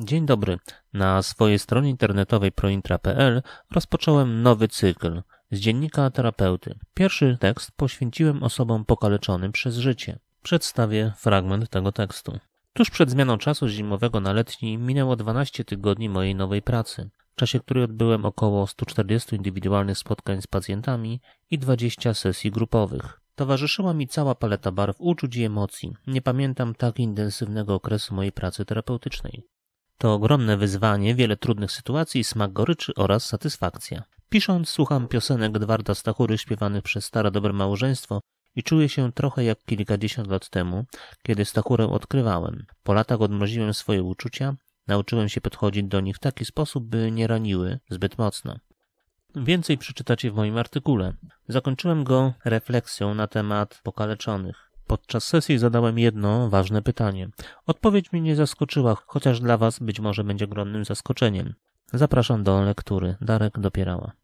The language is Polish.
Dzień dobry. Na swojej stronie internetowej prointra.pl rozpocząłem nowy cykl z dziennika terapeuty. Pierwszy tekst poświęciłem osobom pokaleczonym przez życie. Przedstawię fragment tego tekstu. Tuż przed zmianą czasu zimowego na letni minęło 12 tygodni mojej nowej pracy, w czasie której odbyłem około 140 indywidualnych spotkań z pacjentami i 20 sesji grupowych. Towarzyszyła mi cała paleta barw uczuć i emocji. Nie pamiętam tak intensywnego okresu mojej pracy terapeutycznej. To ogromne wyzwanie, wiele trudnych sytuacji, smak goryczy oraz satysfakcja. Pisząc, słucham piosenek Edwarda Stachury śpiewanych przez stare dobre małżeństwo i czuję się trochę jak kilkadziesiąt lat temu, kiedy Stachurę odkrywałem. Po latach odmroziłem swoje uczucia, nauczyłem się podchodzić do nich w taki sposób, by nie raniły zbyt mocno. Więcej przeczytacie w moim artykule. Zakończyłem go refleksją na temat pokaleczonych. Podczas sesji zadałem jedno ważne pytanie. Odpowiedź mnie nie zaskoczyła, chociaż dla Was być może będzie ogromnym zaskoczeniem. Zapraszam do lektury. Darek dopierała.